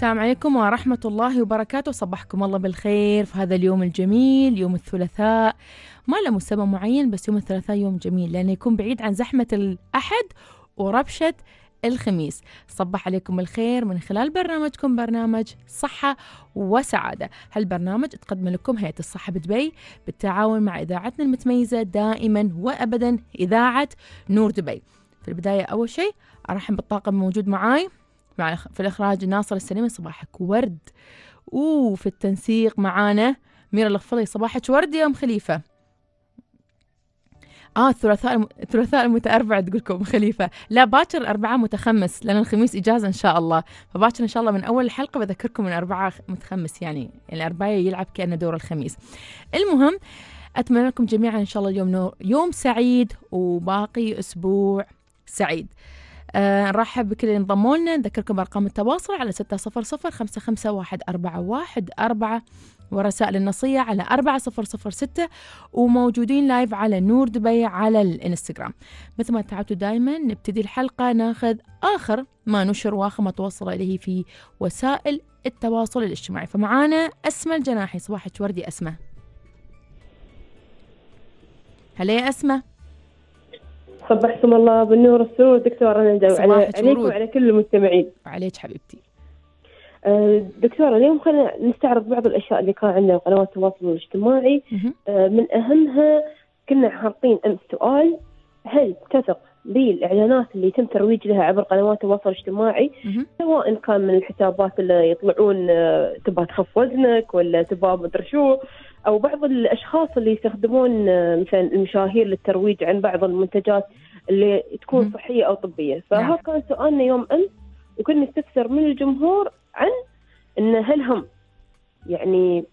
السلام عليكم ورحمة الله وبركاته صبحكم الله بالخير في هذا اليوم الجميل يوم الثلاثاء ما له مسمى معين بس يوم الثلاثاء يوم جميل لأنه يكون بعيد عن زحمة الأحد وربشة الخميس صبح عليكم الخير من خلال برنامجكم برنامج صحة وسعادة هالبرنامج تقدم لكم هيئة الصحة بدبي بالتعاون مع إذاعتنا المتميزة دائما وأبدا إذاعة نور دبي في البداية أول شيء أرحب بالطاقم الموجود معاي مع في الإخراج ناصر السليمي صباحك ورد وفي التنسيق معانا ميرا الغفلي صباحك ورد يا أم خليفة اه الثلاثاء الثلاثاء المتأربع تقولكم خليفة لا باكر الأربعاء متخمس لأن الخميس إجازة إن شاء الله فباكر إن شاء الله من أول الحلقة بذكركم من الأربعاء متخمس يعني الأربعاء يعني يلعب كأنه دور الخميس المهم أتمنى لكم جميعا إن شاء الله اليوم نور يوم سعيد وباقي أسبوع سعيد آه، نرحب بكل اللي انضموا لنا نذكركم بارقام التواصل على 600 ورسائل النصية على 4006 وموجودين لايف على نور دبي على الانستغرام مثل ما تعودتوا دائما نبتدي الحلقة ناخذ آخر ما نشر وآخر ما توصل إليه في وسائل التواصل الاجتماعي فمعانا أسمى الجناحي صباحك وردي أسمى هلا يا اسمه صبحكم الله بالنور السرور دكتورة أنا عليك وعلى كل المستمعين عليك حبيبتي أه، دكتورة اليوم خلينا نستعرض بعض الأشياء اللي كان عندنا قنوات التواصل الاجتماعي أه، من أهمها كنا حاطين أمس سؤال هل تثق بالإعلانات اللي يتم ترويج لها عبر قنوات التواصل الاجتماعي سواء كان من الحسابات اللي يطلعون أه، تبغى تخف وزنك ولا تبغى مدري شو او بعض الاشخاص اللي يستخدمون آه، مثلا المشاهير للترويج عن بعض المنتجات اللي تكون صحيه او طبيه نعم. فهذا كان سؤالنا يوم امس وكنا نستفسر من الجمهور عن ان هل هم يعني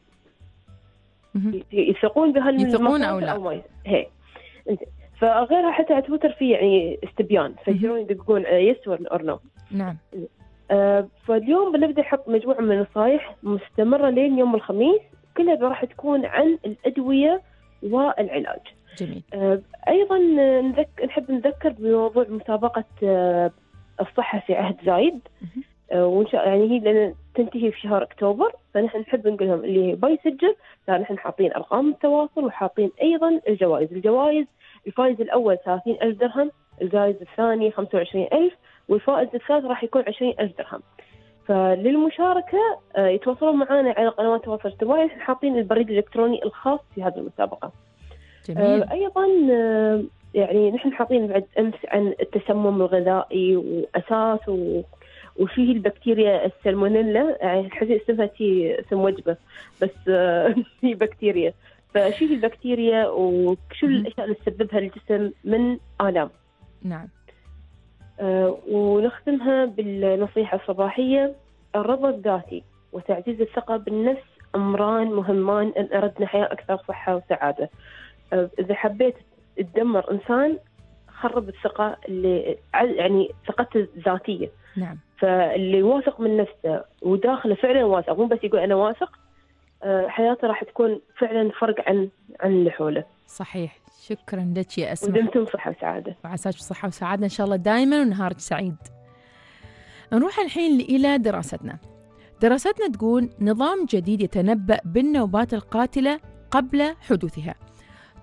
يثقون يثقون او لا هي. فغيرها حتى على تويتر في يعني استبيان فيصيرون يدقون يس اور نو نعم آه، فاليوم بنبدا نحط مجموعه من النصائح مستمره لين يوم الخميس كلها راح تكون عن الادويه والعلاج. جميل. آه، ايضا آه، نذك... نحب نذكر بموضوع مسابقه آه، الصحه في عهد زايد وان شاء يعني هي لان تنتهي في شهر اكتوبر فنحن نحب نقول لهم اللي بيسجل لا نحن حاطين ارقام التواصل وحاطين ايضا الجوائز، الجوائز الفائز الاول 30000 درهم، الجائز الثاني 25000 والفائز الثالث راح يكون 20000 درهم. فللمشاركة آه، يتواصلون معنا على قنوات التواصل الاجتماعي نحن حاطين البريد الإلكتروني الخاص في هذه المسابقة آه، جميل. أيضا آه، يعني نحن حاطين بعد أمس عن التسمم الغذائي وأساس و... وفيه هي البكتيريا السلمونيلا يعني حسيت اسمها تي اسم وجبة بس هي بكتيريا فشو هي البكتيريا وشو الأشياء اللي تسببها للجسم من آلام نعم آه، ونختمها بالنصيحة الصباحية الرضا الذاتي وتعزيز الثقة بالنفس أمران مهمان إن أردنا حياة أكثر صحة وسعادة آه، إذا حبيت تدمر إنسان خرب الثقة اللي يعني ثقته الذاتية نعم فاللي واثق من نفسه وداخله فعلا واثق مو بس يقول أنا واثق آه، حياته راح تكون فعلا فرق عن عن اللي حوله صحيح شكرا لك يا اسماء ودمتم صحة وسعادة وعساك بصحة وسعادة إن شاء الله دائما ونهارك سعيد نروح الحين إلى دراستنا دراستنا تقول نظام جديد يتنبأ بالنوبات القاتلة قبل حدوثها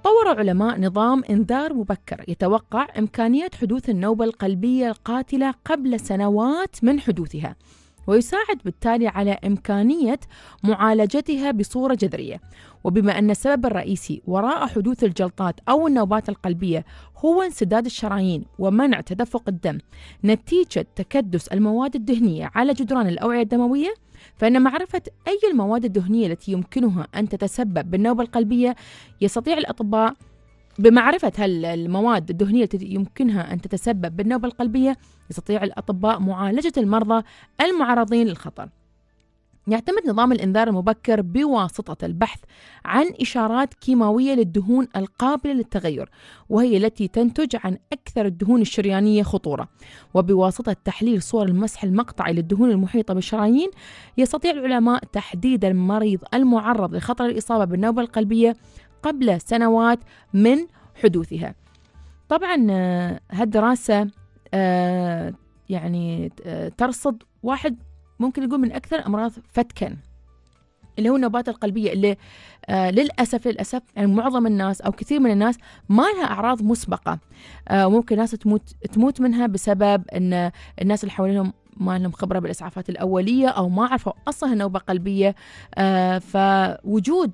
طور علماء نظام انذار مبكر يتوقع امكانيه حدوث النوبه القلبيه القاتله قبل سنوات من حدوثها ويساعد بالتالي على إمكانية معالجتها بصورة جذرية وبما أن السبب الرئيسي وراء حدوث الجلطات أو النوبات القلبية هو انسداد الشرايين ومنع تدفق الدم نتيجة تكدس المواد الدهنية على جدران الأوعية الدموية فإن معرفة أي المواد الدهنية التي يمكنها أن تتسبب بالنوبة القلبية يستطيع الأطباء بمعرفة هل المواد الدهنية التي يمكنها أن تتسبب بالنوبة القلبية يستطيع الأطباء معالجة المرضى المعرضين للخطر يعتمد نظام الإنذار المبكر بواسطة البحث عن إشارات كيماوية للدهون القابلة للتغير وهي التي تنتج عن أكثر الدهون الشريانية خطورة وبواسطة تحليل صور المسح المقطعي للدهون المحيطة بالشرايين يستطيع العلماء تحديد المريض المعرض لخطر الإصابة بالنوبة القلبية قبل سنوات من حدوثها طبعا آه، هالدراسة آه، يعني آه، ترصد واحد ممكن يقول من أكثر أمراض فتكا اللي هو النوبات القلبية اللي آه للأسف للأسف يعني معظم الناس أو كثير من الناس ما لها أعراض مسبقة آه ممكن ناس تموت تموت منها بسبب أن الناس اللي حواليهم ما لهم خبرة بالإسعافات الأولية أو ما عرفوا أصلا نوبة قلبية آه فوجود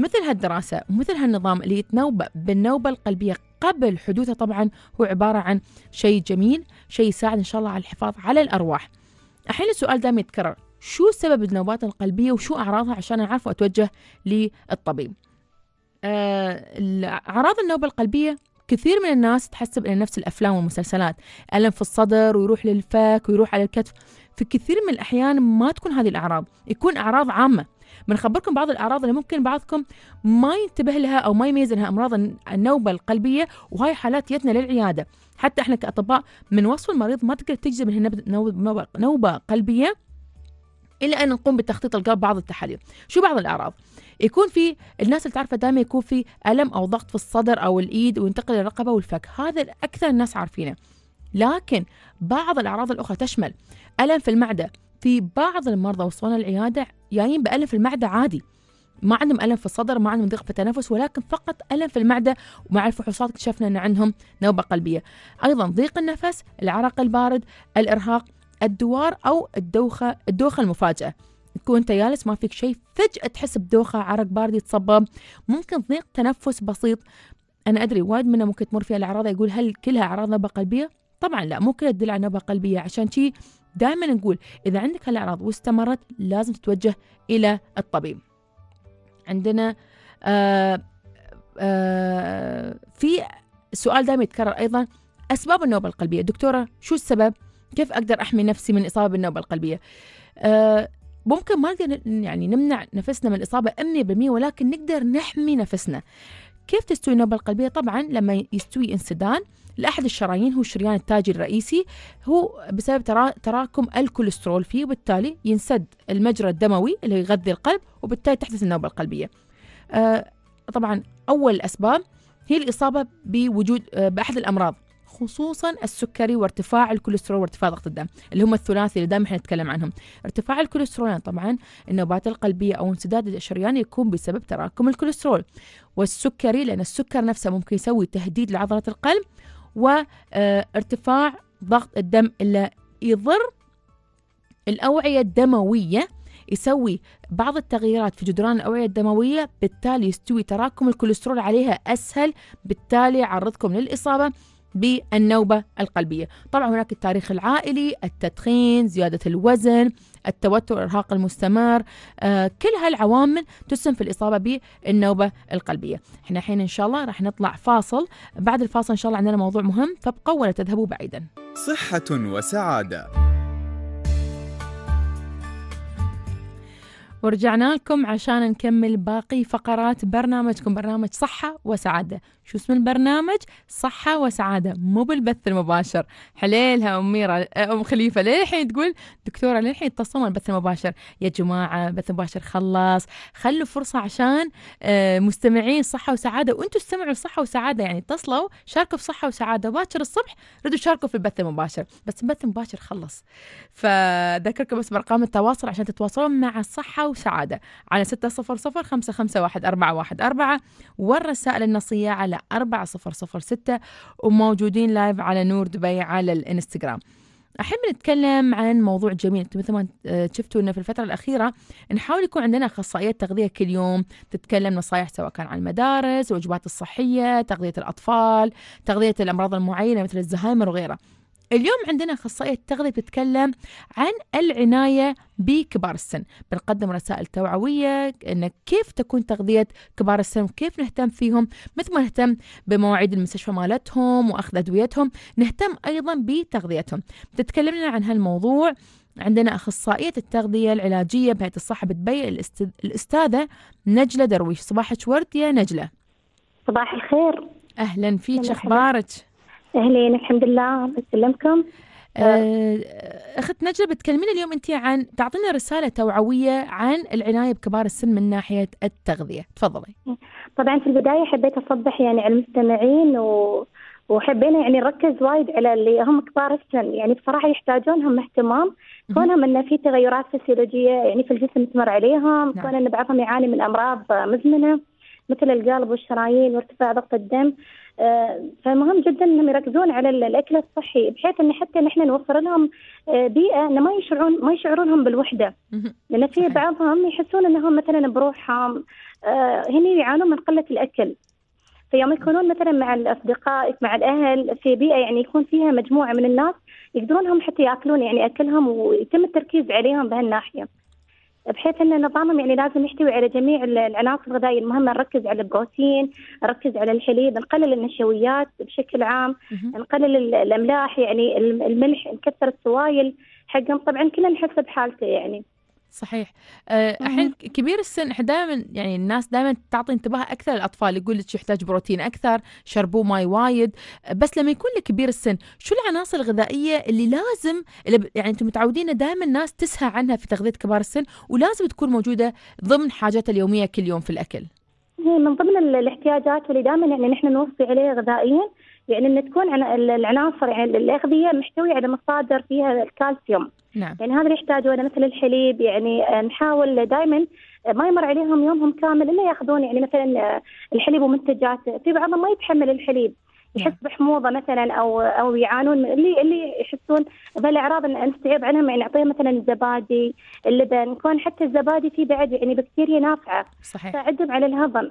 مثل هالدراسة ومثل هالنظام اللي يتنوب بالنوبة القلبية قبل حدوثها طبعا هو عبارة عن شيء جميل شيء يساعد إن شاء الله على الحفاظ على الأرواح الحين السؤال دائما يتكرر شو سبب النوبات القلبية وشو أعراضها عشان أعرف وأتوجه للطبيب آه، أعراض النوبة القلبية كثير من الناس تحسب إن نفس الأفلام والمسلسلات ألم في الصدر ويروح للفك ويروح على الكتف في كثير من الأحيان ما تكون هذه الأعراض يكون أعراض عامة بنخبركم بعض الأعراض اللي ممكن بعضكم ما ينتبه لها أو ما يميز أنها أمراض النوبة القلبية وهاي حالات يتنا للعيادة حتى إحنا كأطباء من وصف المريض ما تقدر تجزم أنها نوبة, قلبية إلا أن نقوم بتخطيط القلب بعض التحاليل شو بعض الأعراض؟ يكون في الناس اللي تعرفه دائما يكون في ألم أو ضغط في الصدر أو الإيد وينتقل للرقبة والفك هذا أكثر الناس عارفينه لكن بعض الأعراض الأخرى تشمل ألم في المعدة في بعض المرضى وصلنا العيادة جايين بألم في المعدة عادي ما عندهم ألم في الصدر ما عندهم ضيق في التنفس ولكن فقط ألم في المعدة ومع الفحوصات اكتشفنا أن عندهم نوبة قلبية أيضا ضيق النفس العرق البارد الإرهاق الدوار أو الدوخة الدوخة المفاجئة تكون انت جالس ما فيك شيء فجأة تحس بدوخة عرق بارد يتصبب ممكن ضيق تنفس بسيط أنا أدري وايد منا ممكن تمر فيها الأعراض يقول هل كلها أعراض نوبة قلبية طبعا لا مو كلها تدل على نوبة قلبية عشان شي دائما نقول إذا عندك هالاعراض واستمرت لازم تتوجه إلى الطبيب عندنا آآ آه، آآ آه، في سؤال دائما يتكرر أيضا أسباب النوبة القلبية دكتورة شو السبب كيف أقدر أحمي نفسي من إصابة بالنوبة القلبية آه، ممكن ما نقدر يعني نمنع نفسنا من الإصابة 100% ولكن نقدر نحمي نفسنا كيف تستوي النوبة القلبية طبعا لما يستوي انسداد لأحد الشرايين هو الشريان التاجي الرئيسي هو بسبب تراكم الكوليسترول فيه وبالتالي ينسد المجرى الدموي اللي يغذي القلب وبالتالي تحدث النوبة القلبية آه طبعا أول الأسباب هي الإصابة بوجود آه بأحد الأمراض خصوصا السكري وارتفاع الكوليسترول وارتفاع ضغط الدم اللي هم الثلاثي اللي دائما احنا نتكلم عنهم ارتفاع الكوليسترول طبعا النوبات القلبيه او انسداد الشريان يكون بسبب تراكم الكوليسترول والسكري لان السكر نفسه ممكن يسوي تهديد لعضله القلب وارتفاع آه، ضغط الدم اللي يضر الأوعية الدموية يسوي بعض التغييرات في جدران الأوعية الدموية بالتالي يستوي تراكم الكوليسترول عليها أسهل بالتالي يعرضكم للإصابة بالنوبة القلبية طبعا هناك التاريخ العائلي التدخين زيادة الوزن التوتر الإرهاق المستمر آه، كل هالعوامل تسهم في الإصابة بالنوبة القلبية احنا الحين إن شاء الله راح نطلع فاصل بعد الفاصل إن شاء الله عندنا موضوع مهم فابقوا ولا تذهبوا بعيدا صحة وسعادة ورجعنا لكم عشان نكمل باقي فقرات برنامجكم برنامج صحة وسعادة شو اسم البرنامج صحة وسعادة مو بالبث المباشر حليلها أم ميرا أم خليفة للحين تقول دكتورة للحين اتصلوا البث المباشر يا جماعة بث مباشر خلص خلوا فرصة عشان آه، مستمعين صحة وسعادة وأنتوا استمعوا صحة وسعادة يعني اتصلوا شاركوا في صحة وسعادة باكر الصبح ردوا شاركوا في البث المباشر بس البث المباشر خلص فذكركم بس بأرقام التواصل عشان تتواصلون مع الصحة وسعادة على 600 551 414 والرسائل النصية على الساعة 4006 وموجودين لايف على نور دبي على الانستغرام احب نتكلم عن موضوع جميل مثل ما شفتوا انه في الفتره الاخيره نحاول يكون عندنا اخصائيه تغذيه كل يوم تتكلم نصائح سواء كان عن المدارس الوجبات الصحيه تغذيه الاطفال تغذيه الامراض المعينه مثل الزهايمر وغيرها اليوم عندنا اخصائيه تغذيه بتتكلم عن العنايه بكبار السن بنقدم رسائل توعويه ان كيف تكون تغذيه كبار السن وكيف نهتم فيهم مثل ما نهتم بمواعيد المستشفى مالتهم واخذ ادويتهم نهتم ايضا بتغذيتهم تتكلمنا عن هالموضوع عندنا أخصائية التغذية العلاجية بهيئة الصحة بدبي الأستاذة نجلة درويش صباحك ورد يا نجلة صباح الخير أهلا فيك أخبارك اهلين الحمد لله الله يسلمكم آه، اخت نجله بتكلمينا اليوم انت عن تعطينا رساله توعويه عن العنايه بكبار السن من ناحيه التغذيه تفضلي طبعا في البدايه حبيت اصبح يعني على المستمعين و... وحبينا يعني نركز وايد على اللي هم كبار السن يعني بصراحه يحتاجونهم اهتمام كونهم انه في تغيرات فسيولوجيه يعني في الجسم تمر عليهم نعم. كون ان بعضهم يعاني من امراض مزمنه مثل القلب والشرايين وارتفاع ضغط الدم آه، فمهم جدا انهم يركزون على الاكل الصحي بحيث ان حتى نحن نوفر لهم آه، بيئه ان ما يشعرون ما يشعرونهم بالوحده لان في بعضهم يحسون انهم مثلا بروحهم آه، هنا يعانون من قله الاكل فيوم يكونون مثلا مع الاصدقاء مع الاهل في بيئه يعني يكون فيها مجموعه من الناس يقدرون هم حتى ياكلون يعني اكلهم ويتم التركيز عليهم بهالناحيه. بحيث ان نظامهم يعني لازم يحتوي على جميع العناصر الغذائيه المهمه نركز على البروتين، نركز على الحليب، نقلل النشويات بشكل عام، نقلل الاملاح يعني الملح، نكثر السوائل حقهم، طبعا كلنا نحس بحالته يعني. صحيح آه، الحين كبير السن احنا دائما يعني الناس دائما تعطي انتباه اكثر للاطفال يقول لك يحتاج بروتين اكثر شربوا ماي وايد بس لما يكون لكبير السن شو العناصر الغذائيه اللي لازم اللي يعني انتم متعودين دائما الناس تسهى عنها في تغذيه كبار السن ولازم تكون موجوده ضمن حاجاتها اليوميه كل يوم في الاكل هي من ضمن الاحتياجات واللي دائما يعني نحن نوصي عليها غذائيا يعني ان تكون العناصر يعني الاغذيه محتويه على مصادر فيها الكالسيوم نعم يعني هذا اللي يحتاجونه مثل الحليب يعني آه، نحاول دائما آه، ما يمر عليهم يومهم كامل الا ياخذون يعني مثلا آه، الحليب ومنتجاته في بعضهم ما يتحمل الحليب يحس نعم. بحموضه مثلا او او يعانون من اللي اللي يحسون بالاعراض نستعيب عنهم يعني نعطيهم مثلا الزبادي اللبن يكون حتى الزبادي فيه بعد يعني بكتيريا نافعه صحيح تساعدهم على الهضم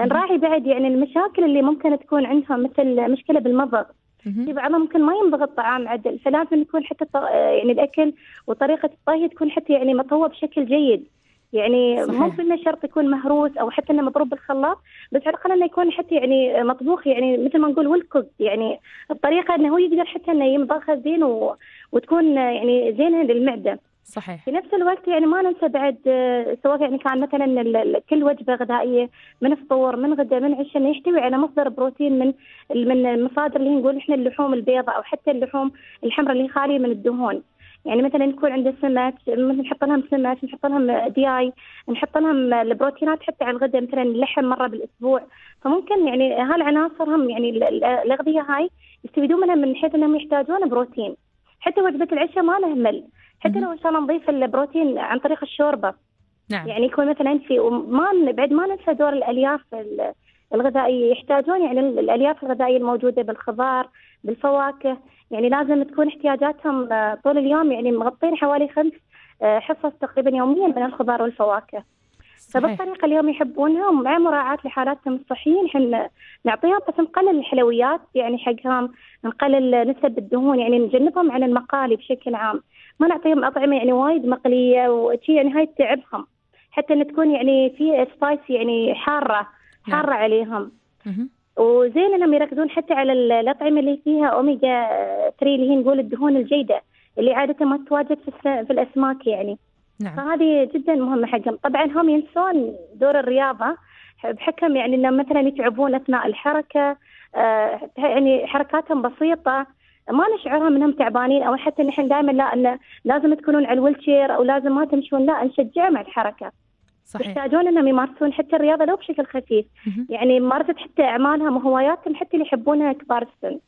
نراعي بعد يعني المشاكل اللي ممكن تكون عندهم مثل مشكله بالمضغ في بعضها ممكن ما ينضغط الطعام عدل فلازم يكون حتى آه، يعني الاكل وطريقه الطهي تكون حتى يعني مطهوه بشكل جيد يعني مو انه شرط يكون مهروس او حتى انه مضروب بالخلاط بس على الاقل انه يكون حتى يعني مطبوخ يعني مثل ما نقول ويل يعني الطريقه انه هو يقدر حتى انه يمضغها زين و... وتكون يعني زينه للمعده. صحيح في نفس الوقت يعني ما ننسى بعد آه، سواء يعني كان مثلا كل وجبه غذائيه من فطور من غداء من عشاء يعني يحتوي على مصدر بروتين من من المصادر اللي نقول احنا اللحوم البيضاء او حتى اللحوم الحمراء اللي خاليه من الدهون. يعني مثلا يكون عنده سمك نحط لهم سمك نحط لهم دياي نحط لهم البروتينات حتى على الغداء مثلا اللحم مره بالاسبوع فممكن يعني هالعناصر هم يعني الاغذيه هاي يستفيدون منها من حيث انهم يحتاجون بروتين حتى وجبه العشاء ما نهمل حتى لو ان شاء الله نضيف البروتين عن طريق الشوربه نعم. يعني يكون مثلا في ما بعد ما ننسى دور الالياف الغذائيه يحتاجون يعني الالياف الغذائيه الموجوده بالخضار بالفواكه يعني لازم تكون احتياجاتهم آه، طول اليوم يعني مغطين حوالي خمس آه، حصص تقريبا يوميا من الخضار والفواكه فبالطريقه اليوم يحبونها ومع مراعاه لحالاتهم الصحيه نحن نعطيهم بس نقلل الحلويات يعني حقهم نقلل نسب الدهون يعني نجنبهم عن المقالي بشكل عام ما نعطيهم اطعمه يعني وايد مقليه وشي يعني هاي تتعبهم حتى ان تكون يعني في سبايس يعني حاره نعم. حاره نعم. عليهم وزين انهم يركزون حتى على الاطعمه اللي فيها اوميجا 3 اللي هي نقول الدهون الجيده اللي عاده ما تتواجد في, في الاسماك يعني نعم. فهذه جدا مهمه حقهم طبعا هم ينسون دور الرياضه بحكم يعني انهم مثلا يتعبون اثناء الحركه آه يعني حركاتهم بسيطه ما نشعرهم انهم تعبانين او حتى نحن دائما لا انه لازم تكونون على الويلتشير او لازم ما تمشون لا نشجعهم على الحركه صحيح. يحتاجون انهم يمارسون حتى الرياضه لو بشكل خفيف يعني ممارسه حتى اعمالهم وهواياتهم حتى اللي يحبونها كبار السن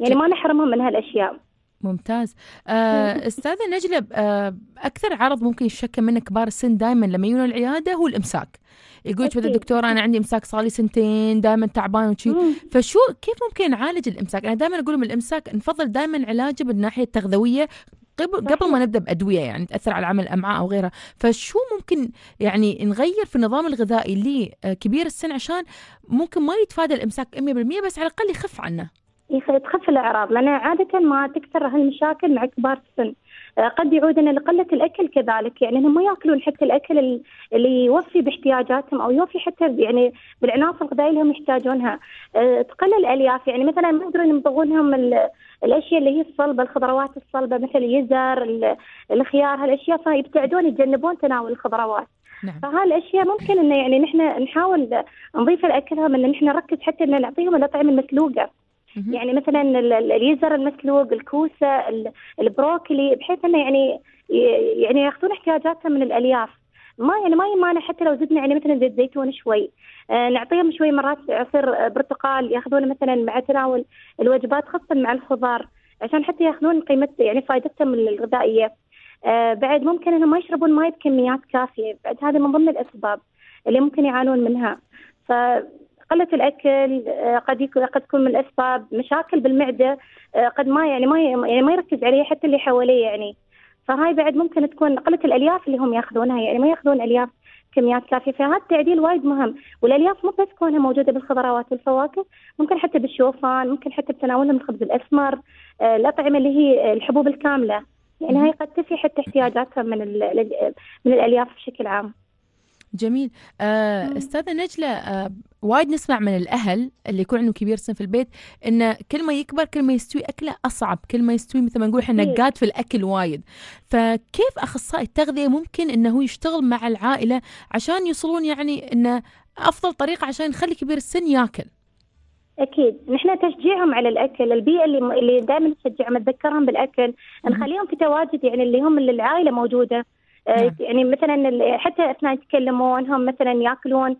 يعني ما نحرمهم من هالاشياء ممتاز آه، استاذه نجله آه، اكثر عرض ممكن يشك منه كبار السن دائما لما يجون العياده هو الامساك يقول مثلا دكتوره انا عندي امساك صار لي سنتين دائما تعبان وشي فشو كيف ممكن نعالج الامساك انا دائما اقول لهم الامساك نفضل دائما علاجه بالناحيه التغذويه قبل قبل ما نبدا بادويه يعني تاثر على عمل الامعاء او غيرها فشو ممكن يعني نغير في النظام الغذائي لكبير آه، السن عشان ممكن ما يتفادى الامساك 100% بس على الاقل يخف عنه تخف الاعراض لان عاده ما تكثر هالمشاكل مع كبار السن آه، قد يعودنا لقله الاكل كذلك يعني هم ما ياكلون حتى الاكل اللي يوفي باحتياجاتهم او يوفي حتى يعني بالعناصر الغذائيه اللي هم يحتاجونها آه، تقل الالياف يعني مثلا ما يقدرون يمضغونهم الاشياء اللي هي الصلبه الخضروات الصلبه مثل اليزر الخيار هالاشياء فيبتعدون يتجنبون تناول الخضروات نعم. فهالاشياء ممكن انه يعني نحن نحاول نضيف الاكلهم ان نحن نركز حتى ان نعطيهم الاطعمه المسلوقه يعني مثلا اليزر المسلوق الكوسه البروكلي بحيث انه يعني يعني ياخذون احتياجاتهم من الالياف ما يعني ما يمانع حتى لو زدنا يعني مثلا زيت زيتون شوي آه نعطيهم شوي مرات عصير برتقال ياخذونه مثلا مع تناول الوجبات خاصه مع الخضار عشان حتى ياخذون قيمه يعني فائدتهم الغذائيه آه بعد ممكن انهم ما يشربون ماي بكميات كافيه بعد هذه من ضمن الاسباب اللي ممكن يعانون منها ف قله الاكل آه، قد يكون قد تكون من اسباب مشاكل بالمعده آه، قد ما يعني ما يعني ما يركز عليها حتى اللي حواليه يعني فهاي بعد ممكن تكون قله الالياف اللي هم ياخذونها يعني ما ياخذون الياف كميات كافيه فهذا التعديل وايد مهم والالياف مو بس كونها موجوده بالخضروات والفواكه ممكن حتى بالشوفان ممكن حتى بتناولها من الخبز الاسمر آه، الاطعمه اللي هي الحبوب الكامله يعني هاي قد تفي حتى احتياجاتها من من الالياف بشكل عام جميل آه، استاذه نجله آه، وايد نسمع من الاهل اللي يكون عنده كبير سن في البيت انه كل ما يكبر كل ما يستوي اكله اصعب كل ما يستوي مثل ما نقول احنا إيه. نقاد في الاكل وايد فكيف اخصائي التغذيه ممكن انه هو يشتغل مع العائله عشان يوصلون يعني انه افضل طريقه عشان نخلي كبير السن ياكل اكيد نحن تشجيعهم على الاكل البيئه اللي اللي دائما نشجعهم نتذكرهم بالاكل نخليهم في تواجد يعني اللي هم اللي العائله موجوده آه، نعم. يعني مثلا حتى اثناء يتكلمون هم مثلا ياكلون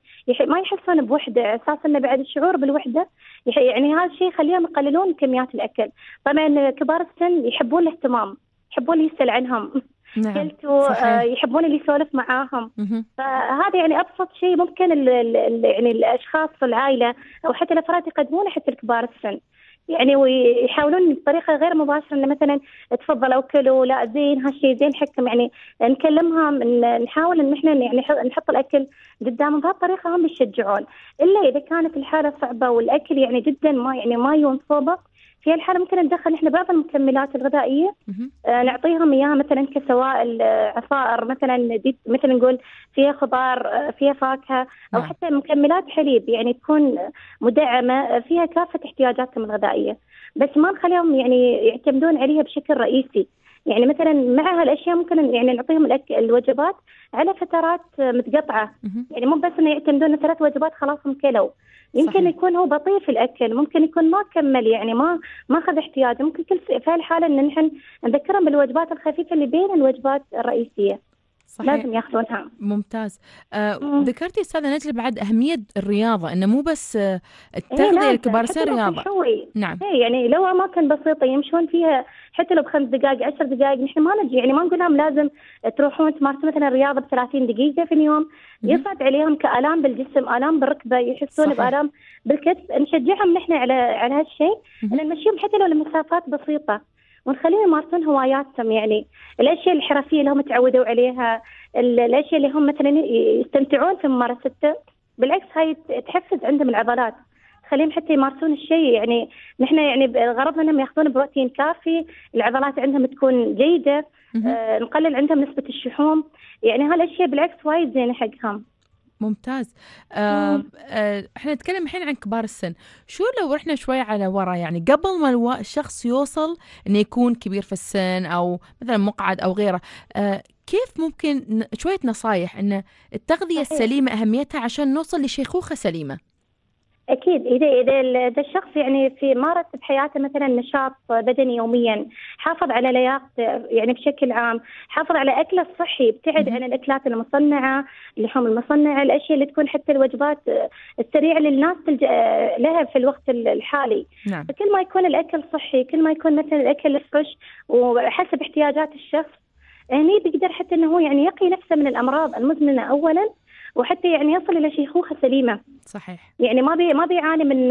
ما يحسون بوحده اساس انه بعد الشعور بالوحده يعني هذا الشيء يخليهم يقللون كميات الاكل طبعا كبار السن يحبون الاهتمام يحبون يسال عنهم نعم. قلتوا آه يحبون اللي يسولف معاهم فهذا يعني ابسط شيء ممكن الـ الـ يعني الاشخاص في العائله او حتى الافراد يقدمونه حتى لكبار السن يعني ويحاولون بطريقه غير مباشره انه مثلا تفضل اكلوا لا زين هالشيء زين حكم يعني نكلمها من نحاول ان احنا يعني نحط الاكل قدامهم بهالطريقه هم يشجعون الا اذا كانت الحاله صعبه والاكل يعني جدا ما يعني ما يوم صوبه في الحالة ممكن ندخل نحن بعض المكملات الغذائيه آه نعطيهم اياها مثلا كسوائل آه، عصائر مثلا مثلا نقول فيها خضار آه، فيها فاكهه او نعم. حتى مكملات حليب يعني تكون مدعمه آه، فيها كافه احتياجاتهم الغذائيه بس ما نخليهم يعني يعتمدون عليها بشكل رئيسي يعني مثلا مع هالاشياء ممكن يعني نعطيهم الأك... الوجبات على فترات متقطعه يعني مو بس انه يعتمدون ثلاث وجبات خلاص هم كلوا يمكن صحيح. يكون هو بطيء في الاكل ممكن يكون ما كمل يعني ما ما اخذ احتياجه ممكن كل في هالحاله ان نحن نذكرهم بالوجبات الخفيفه اللي بين الوجبات الرئيسيه صحيح. لازم ياخذونها ممتاز آه ذكرتي استاذه نجل بعد اهميه الرياضه انه مو بس التغذيه آه، إيه نعم، الكبار سن رياضه شوي. نعم إيه يعني لو اماكن بسيطه يمشون فيها حتى لو بخمس دقائق عشر دقائق نحن ما نجي يعني ما نقول لهم لازم تروحون تمارسون مثلا الرياضه ب 30 دقيقه في اليوم يصعب عليهم كالام بالجسم الام بالركبه يحسون صحيح. بالام بالكتف نشجعهم نحن على على هالشيء ان نمشيهم حتى لو لمسافات بسيطه ونخليهم يمارسون هواياتهم يعني الاشياء الحرفيه اللي هم تعودوا عليها الاشياء اللي هم مثلا يستمتعون في ممارسته بالعكس هاي تحفز عندهم العضلات تخليهم حتى يمارسون الشيء يعني نحن يعني غرضنا انهم ياخذون بروتين كافي، العضلات عندهم تكون جيده، آه نقلل عندهم نسبه الشحوم، يعني هالاشياء بالعكس وايد زينه حقهم. ممتاز آه احنا نتكلم الحين عن كبار السن شو لو رحنا شوي على ورا يعني قبل ما الشخص يوصل انه يكون كبير في السن او مثلا مقعد او غيره آه كيف ممكن شويه نصايح ان التغذيه السليمه اهميتها عشان نوصل لشيخوخه سليمه اكيد اذا اذا اذا الشخص يعني في مارس بحياته مثلا نشاط بدني يوميا حافظ على لياقته يعني بشكل عام حافظ على اكله الصحي ابتعد عن الاكلات المصنعه اللحوم المصنعه الاشياء اللي تكون حتى الوجبات السريعه اللي الناس تلجأ لها في الوقت الحالي نعم. فكل ما يكون الاكل صحي كل ما يكون مثلا الاكل الفرش وحسب احتياجات الشخص هني يعني بيقدر حتى انه هو يعني يقي نفسه من الامراض المزمنه اولا وحتى يعني يصل الى شيخوخه سليمه صحيح يعني ما بي ما بيعاني من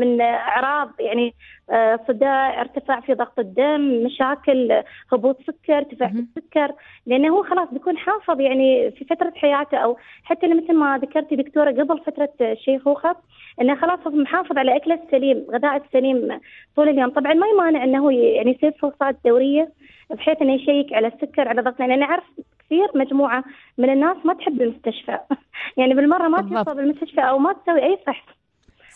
من اعراض يعني آه، صداع ارتفاع في ضغط الدم مشاكل هبوط سكر ارتفاع في السكر لانه هو خلاص بيكون حافظ يعني في فتره حياته او حتى مثل ما ذكرتي دكتوره قبل فتره الشيخوخه انه خلاص محافظ على اكله السليم غذاء السليم طول اليوم طبعا ما يمانع انه يعني يصير فحوصات دوريه بحيث انه يشيك على السكر على ضغط لان انا اعرف كثير مجموعه من الناس ما تحب المستشفى يعني بالمره ما تحب المستشفى او ما تسوي اي فحص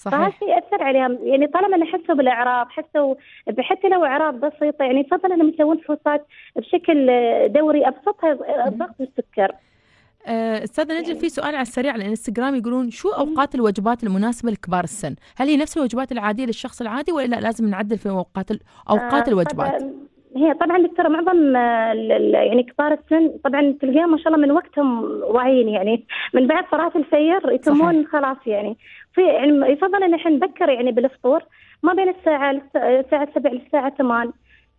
صحيح. فهالشيء ياثر عليهم يعني طالما انه حسوا بالاعراض حسوا حتى لو اعراض بسيطه يعني يفضل انهم يسوون فحوصات بشكل دوري ابسطها الضغط والسكر آه، استاذه يعني. في سؤال على السريع على الانستغرام يقولون شو اوقات الوجبات المناسبه لكبار السن؟ هل هي نفس الوجبات العاديه للشخص العادي ولا لازم نعدل في اوقات اوقات آه، الوجبات؟ هي طبعا دكتوره معظم آه، يعني كبار السن طبعا تلقاهم ما شاء الله من وقتهم واعيين يعني من بعد صلاه الفير يتمون خلاص يعني في يعني يفضل ان احنا نبكر يعني بالفطور ما بين الساعه آه، الساعه 7 للساعه 8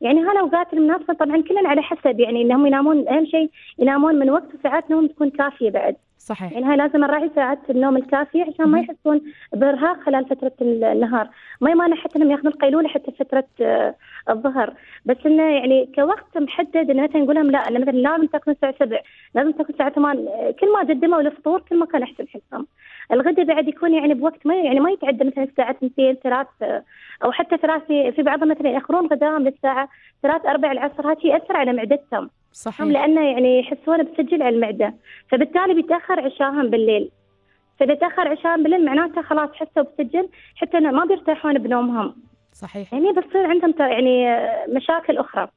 يعني هلا اوقات المناطق طبعا كلنا على حسب يعني انهم ينامون اهم شيء ينامون من وقت وساعات نوم تكون كافيه بعد. صحيح. يعني هاي لازم نراعي ساعات النوم الكافيه عشان ما يحسون بارهاق خلال فتره النهار، ما يمانع حتى انهم ياخذون القيلوله حتى فتره آه، الظهر، بس انه يعني كوقت محدد انه مثلا نقول لهم لا انه مثلا لازم تاكلون الساعه 7 لازم تاكلون الساعه 8 آه، كل ما قدموا الفطور كل ما كان احسن حقهم. الغداء بعد يكون يعني بوقت ما يعني ما يتعدى مثلا الساعه اثنتين ثلاث او حتى ثلاث في بعضهم مثلا ياخرون غداهم للساعه ثلاث أربع العصر هذا ياثر على معدتهم صحيح هم لانه يعني يحسون بسجل على المعده فبالتالي بيتاخر عشاهم بالليل فاذا تاخر عشاهم بالليل معناته خلاص حسوا بسجل حتى ما بيرتاحون بنومهم صحيح يعني بتصير عندهم يعني مشاكل اخرى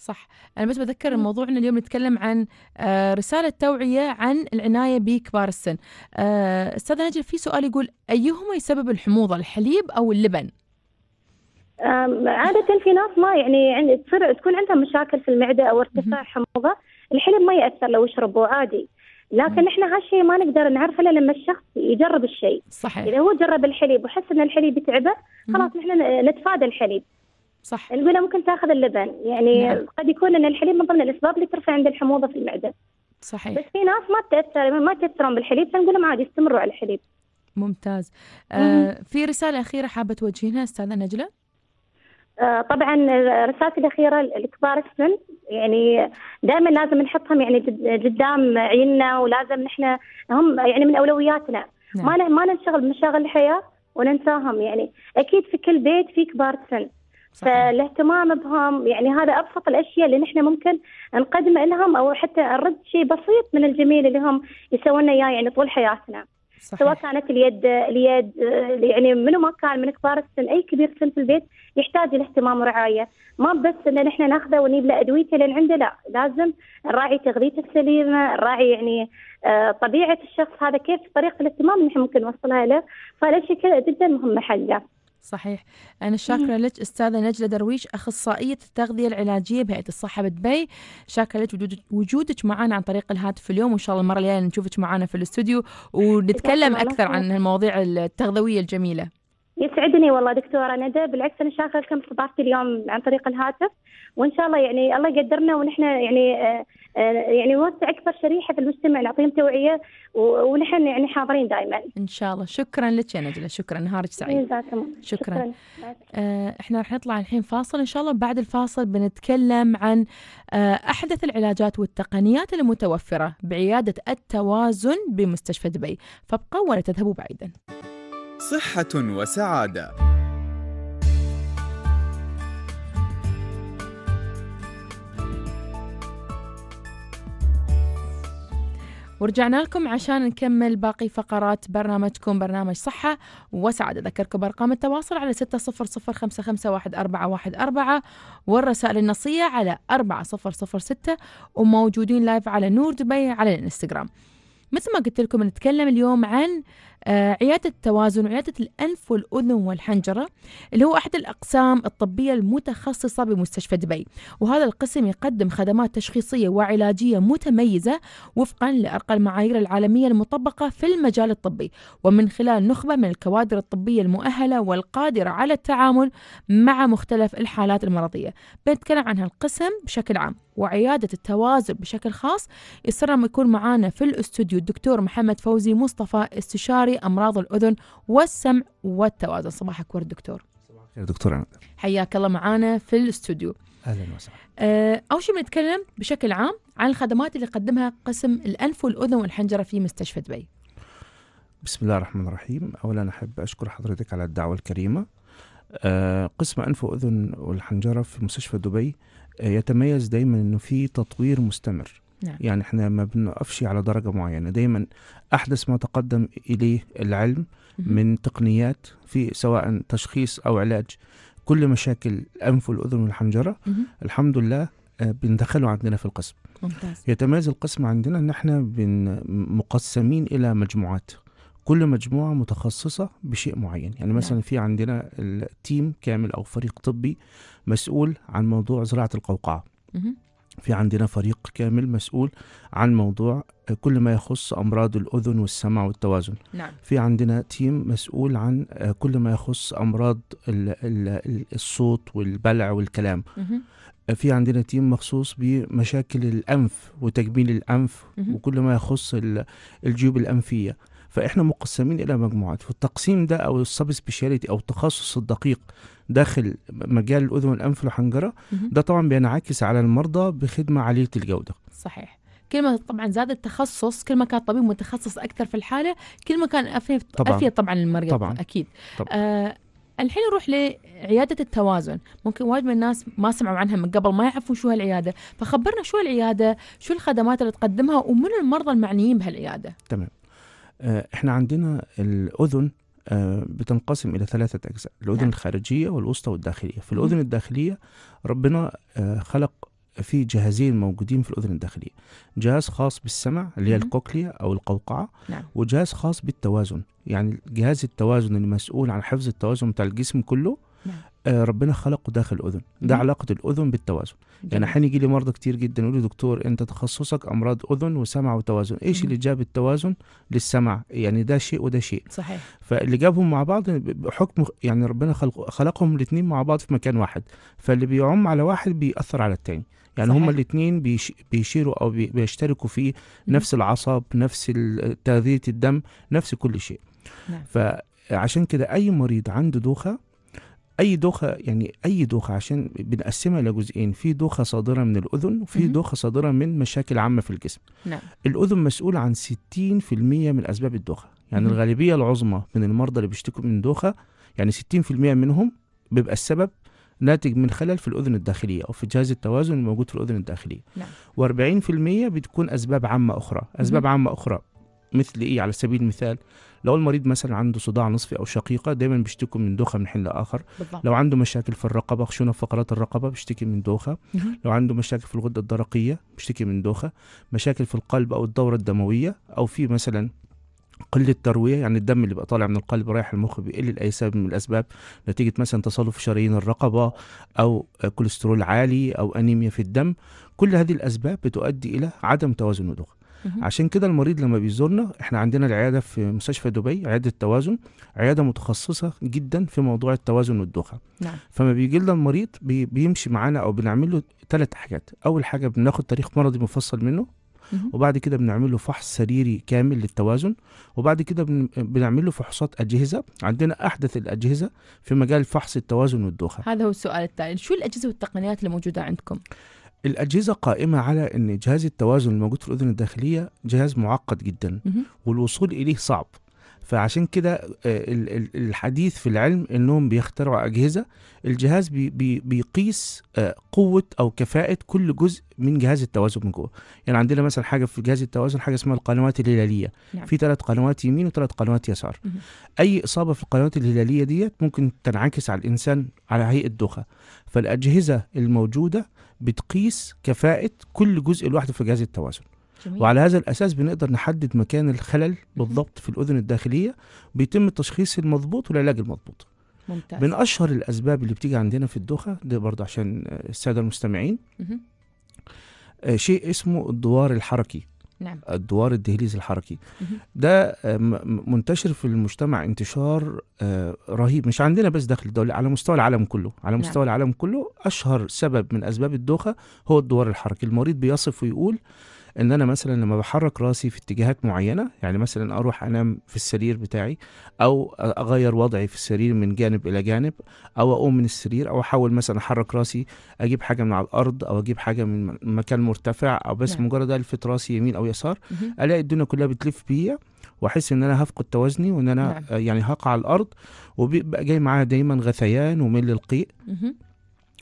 صح أنا بس بذكر الموضوع أن اليوم نتكلم عن آه، رسالة توعية عن العناية بكبار السن آه، أستاذة نجل في سؤال يقول أيهما يسبب الحموضة الحليب أو اللبن؟ عادة في ناس ما يعني تصير تكون عندها مشاكل في المعدة أو ارتفاع حموضة الحليب ما يأثر لو يشربوه عادي لكن احنا هالشيء ما نقدر نعرفه الا لما الشخص يجرب الشيء صحيح اذا هو جرب الحليب وحس ان الحليب يتعبه خلاص احنا نتفادى الحليب صح الولا ممكن تاخذ اللبن يعني نعم. قد يكون ان الحليب من ضمن الاسباب اللي ترفع عند الحموضه في المعده صحيح بس في ناس ما تاثر ما تاثرون بالحليب فنقول لهم عادي استمروا على الحليب ممتاز آه في رساله اخيره حابه توجهينها استاذه نجله آه طبعا رسالتي الاخيره لكبار السن يعني دائما لازم نحطهم يعني قدام عيننا ولازم نحن هم يعني من اولوياتنا نعم. ما ما ننشغل بمشاغل الحياه وننساهم يعني اكيد في كل بيت في كبار سن فالاهتمام بهم يعني هذا ابسط الاشياء اللي نحن ممكن نقدمه لهم او حتى نرد شيء بسيط من الجميل اللي هم يسوون لنا اياه يعني طول حياتنا. صحيح. سواء كانت اليد اليد يعني منو ما كان من كبار السن اي كبير سن في البيت يحتاج الاهتمام ورعايه، ما بس ان احنا ناخذه ونجيب له ادويته لان عنده لا، لازم نراعي تغذيته السليمه، نراعي يعني آه، طبيعه الشخص هذا كيف طريقه الاهتمام اللي احنا ممكن نوصلها له، شيء جدا مهم حقه. صحيح أنا شاكرة لك أستاذة نجلة درويش أخصائية التغذية العلاجية بهيئة الصحة بدبي شاكرة لك وجودك معنا عن طريق الهاتف اليوم وإن شاء الله المرة الجاية نشوفك معنا في الاستوديو ونتكلم أكثر عن المواضيع التغذوية الجميلة يسعدني والله دكتوره ندى بالعكس انا شاغل كم اليوم عن طريق الهاتف وان شاء الله يعني الله يقدرنا ونحن يعني آه، آه، يعني نوسع اكثر شريحه في المجتمع نعطيهم توعيه ونحن يعني حاضرين دائما. ان شاء الله شكرا لك يا نجله شكرا نهارك سعيد. إيه، شكرا. شكرا. آه احنا راح نطلع الحين فاصل ان شاء الله بعد الفاصل بنتكلم عن آه احدث العلاجات والتقنيات المتوفره بعياده التوازن بمستشفى دبي فابقوا ولا تذهبوا بعيدا. صحة وسعادة ورجعنا لكم عشان نكمل باقي فقرات برنامجكم برنامج صحة وسعادة أذكركم بأرقام التواصل على ستة صفر صفر خمسة خمسة واحد واحد أربعة أربعة والرسائل النصية على أربعة صفر صفر ستة وموجودين لايف على نور دبي على الانستغرام مثل ما قلت لكم نتكلم اليوم عن آه، عيادة التوازن وعيادة الأنف والأذن والحنجرة اللي هو أحد الأقسام الطبية المتخصصة بمستشفى دبي وهذا القسم يقدم خدمات تشخيصية وعلاجية متميزة وفقا لأرقى المعايير العالمية المطبقة في المجال الطبي ومن خلال نخبة من الكوادر الطبية المؤهلة والقادرة على التعامل مع مختلف الحالات المرضية بنتكلم عن هالقسم بشكل عام وعيادة التوازن بشكل خاص يسرنا يكون معانا في الاستوديو الدكتور محمد فوزي مصطفى استشاري وطري أمراض الأذن والسمع والتوازن صباحك ورد دكتور صباح الخير دكتور عمد حياك الله معانا في الاستوديو اهلا وسهلا آه، اول شيء بنتكلم بشكل عام عن الخدمات اللي يقدمها قسم الانف والاذن والحنجره في مستشفى دبي بسم الله الرحمن الرحيم اولا احب اشكر حضرتك على الدعوه الكريمه آه، قسم انف واذن والحنجره في مستشفى دبي آه، يتميز دايما انه في تطوير مستمر نعم. يعني احنا ما بنقفش على درجة معينة دايما أحدث ما تقدم إليه العلم من تقنيات في سواء تشخيص أو علاج كل مشاكل الأنف والأذن والحنجرة الحمد لله آه، بندخله عندنا في القسم ممتاز. يتميز القسم عندنا ان احنا بن مقسمين الى مجموعات كل مجموعه متخصصه بشيء معين يعني مثلا نعم. في عندنا التيم كامل او فريق طبي مسؤول عن موضوع زراعه القوقعه في عندنا فريق كامل مسؤول عن موضوع كل ما يخص امراض الاذن والسمع والتوازن نعم. في عندنا تيم مسؤول عن كل ما يخص امراض الصوت والبلع والكلام مه. في عندنا تيم مخصوص بمشاكل الانف وتجميل الانف مه. وكل ما يخص الجيوب الانفيه فاحنا مقسمين الى مجموعات فالتقسيم ده او السب سبيشاليتي او التخصص الدقيق داخل مجال الاذن والانف والحنجره ده طبعا بينعكس على المرضى بخدمه عاليه الجوده صحيح كل ما طبعا زاد التخصص كل ما كان الطبيب متخصص أكثر في الحالة كل ما كان أفيد طبعا, أفيد طبعا المريض طبعا أكيد طبعا. آه الحين نروح لعيادة التوازن ممكن وايد من الناس ما سمعوا عنها من قبل ما يعرفون شو هالعيادة فخبرنا شو هالعيادة شو الخدمات اللي تقدمها ومن المرضى المعنيين بهالعيادة تمام آه، احنا عندنا الأذن آه، بتنقسم إلى ثلاثة أجزاء الأذن نعم. الخارجية والوسطى والداخلية في الأذن الداخلية ربنا آه، خلق في جهازين موجودين في الاذن الداخليه جهاز خاص بالسمع اللي هي الكوكليا او القوقعه نعم. وجهاز خاص بالتوازن يعني جهاز التوازن المسؤول عن حفظ التوازن بتاع الجسم كله نعم. آه، ربنا خلقه داخل الاذن ده علاقه الاذن بالتوازن يعني جميل. يعني احيانا يجي لي مرضى كتير جدا يقول لي دكتور انت تخصصك امراض اذن وسمع وتوازن ايش اللي جاب التوازن للسمع يعني ده شيء وده شيء صحيح فاللي جابهم مع بعض بحكم يعني ربنا خلق خلقهم الاثنين مع بعض في مكان واحد فاللي بيعم على واحد بيأثر على التاني يعني هما الاثنين بيش بيشيروا او بيشتركوا في نفس العصب نفس تغذيه الدم نفس كل شيء نعم. فعشان كده اي مريض عنده دوخه اي دوخه يعني اي دوخه عشان بنقسمها لجزئين في دوخه صادره من الاذن وفي دوخه صادره من مشاكل عامه في الجسم نعم. الاذن مسؤول عن 60% من اسباب الدوخه يعني مم. الغالبيه العظمى من المرضى اللي بيشتكوا من دوخه يعني 60% منهم بيبقى السبب ناتج من خلل في الاذن الداخليه او في جهاز التوازن الموجود في الاذن الداخليه نعم. و40% بتكون اسباب عامه اخرى اسباب مم. عامه اخرى مثل ايه على سبيل المثال لو المريض مثلا عنده صداع نصفي او شقيقه دايما بيشتكوا من دوخه من حين لاخر بالضبط. لو عنده مشاكل في الرقبه خشونه فقرات الرقبه بيشتكي من دوخه مه. لو عنده مشاكل في الغده الدرقيه بيشتكي من دوخه مشاكل في القلب او الدوره الدمويه او في مثلا قلة تروية يعني الدم اللي بقى طالع من القلب رايح المخ بيقل لأي سبب من الأسباب نتيجة مثلا تصلف شرايين الرقبة أو كوليسترول عالي أو أنيميا في الدم كل هذه الأسباب بتؤدي إلى عدم توازن الدوخة عشان كده المريض لما بيزورنا احنا عندنا العياده في مستشفى دبي عياده التوازن عياده متخصصه جدا في موضوع التوازن والدوخه نعم. فما بيجي لنا المريض بي بيمشي معانا او بنعمل له ثلاث حاجات اول حاجه بناخد تاريخ مرضي مفصل منه وبعد كده بنعمل له فحص سريري كامل للتوازن وبعد كده بنعمل له فحوصات اجهزه عندنا احدث الاجهزه في مجال فحص التوازن والدوخه هذا هو السؤال التالي شو الاجهزه والتقنيات اللي موجوده عندكم الأجهزة قائمة على أن جهاز التوازن الموجود في الأذن الداخلية جهاز معقد جدا والوصول إليه صعب فعشان كده آه، الحديث في العلم انهم بيخترعوا اجهزه الجهاز بي بي بيقيس آه، قوه او كفاءه كل جزء من جهاز التوازن من جوه يعني عندنا مثلا حاجه في جهاز التوازن حاجه اسمها القنوات الهلاليه نعم. في ثلاث قنوات يمين وثلاث قنوات يسار مه. اي اصابه في القنوات الهلاليه ديت ممكن تنعكس على الانسان على هيئه دوخه فالاجهزه الموجوده بتقيس كفاءة كل جزء لوحده في جهاز التوازن جميل. وعلى هذا الأساس بنقدر نحدد مكان الخلل بالضبط في الأذن الداخلية بيتم التشخيص المضبوط والعلاج المضبوط ممتاز. من أشهر الأسباب اللي بتيجي عندنا في الدوخة ده برضه عشان السادة المستمعين مم. آه، شيء اسمه الدوار الحركي نعم. الدوار الدهليز الحركي ده آه، منتشر في المجتمع انتشار آه، رهيب مش عندنا بس داخل الدولة على مستوى العالم كله على نعم. مستوى نعم. العالم كله أشهر سبب من أسباب الدوخة هو الدوار الحركي المريض بيصف ويقول ان انا مثلا لما بحرك راسي في اتجاهات معينه يعني مثلا اروح انام في السرير بتاعي او اغير وضعي في السرير من جانب الى جانب او اقوم من السرير او احاول مثلا احرك راسي اجيب حاجه من على الارض او اجيب حاجه من مكان مرتفع او بس نعم. مجرد الفت راسي يمين او يسار مه. الاقي الدنيا كلها بتلف بيا واحس ان انا هفقد توازني وان انا نعم. يعني هقع على الارض وبيبقى جاي معايا دايما غثيان ومل القيء